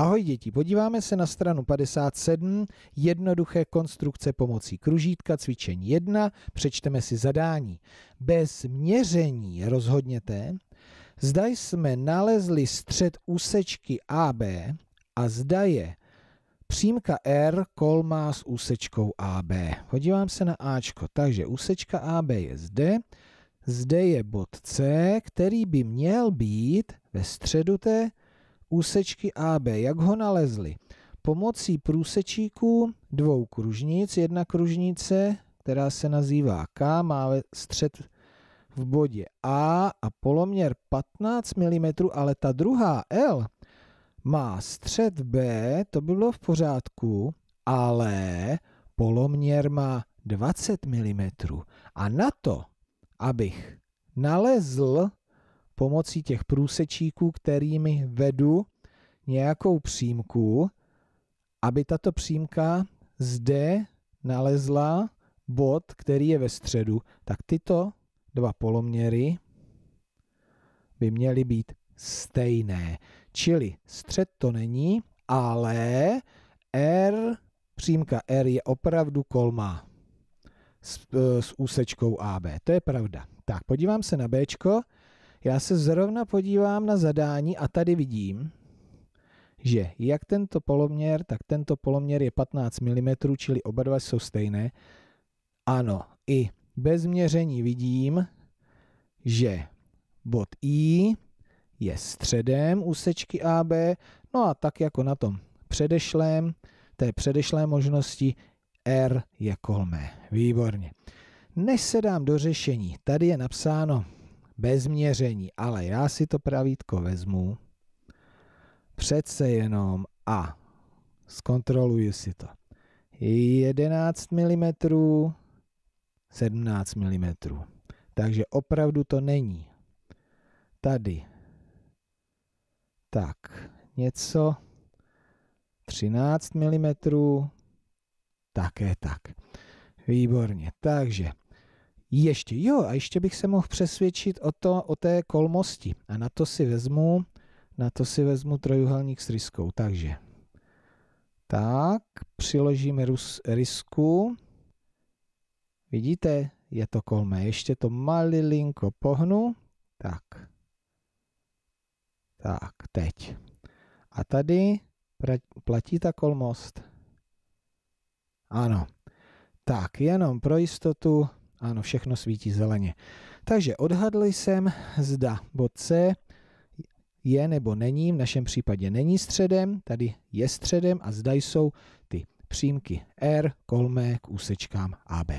Ahoj děti, podíváme se na stranu 57, jednoduché konstrukce pomocí kružítka, cvičení 1, přečteme si zadání. Bez měření rozhodněte, zda jsme nalezli střed úsečky AB a zda je přímka R kolmá s úsečkou AB. Podívám se na Ačko, takže úsečka AB je zde, zde je bod C, který by měl být ve středu té úsečky AB. Jak ho nalezli? Pomocí průsečíků dvou kružnic. Jedna kružnice, která se nazývá K, má střed v bodě A a poloměr 15 mm, ale ta druhá L má střed B, to by bylo v pořádku, ale poloměr má 20 mm. A na to, abych nalezl pomocí těch průsečíků, kterými vedu nějakou přímku, aby tato přímka zde nalezla bod, který je ve středu, tak tyto dva poloměry by měly být stejné. Čili střed to není, ale R, přímka R je opravdu kolmá s, e, s úsečkou AB. To je pravda. Tak, podívám se na Bčko. Já se zrovna podívám na zadání a tady vidím, že jak tento poloměr, tak tento poloměr je 15 mm, čili oba dva jsou stejné. Ano, i bez měření vidím, že bod I je středem úsečky AB, no a tak jako na tom předešlém, té předešlé možnosti R je kolmé. Výborně. Než se dám do řešení, tady je napsáno bez měření, ale já si to pravítko vezmu, přece jenom a zkontroluji si to. 11 mm, 17 mm. Takže opravdu to není. Tady. Tak, něco. 13 mm. Také tak. Výborně. Takže ještě, jo, a ještě bych se mohl přesvědčit o, to, o té kolmosti. A na to si vezmu, na to si vezmu trojuhelník s ryskou. Takže, tak, přiložíme rys, rysku. Vidíte, je to kolmé. Ještě to malilinko pohnu. Tak. Tak, teď. A tady platí ta kolmost. Ano. Tak, jenom pro jistotu ano, všechno svítí zeleně. Takže odhadl jsem, zda bod C je nebo není, v našem případě není středem, tady je středem a zda jsou ty přímky R kolmé k úsečkám AB.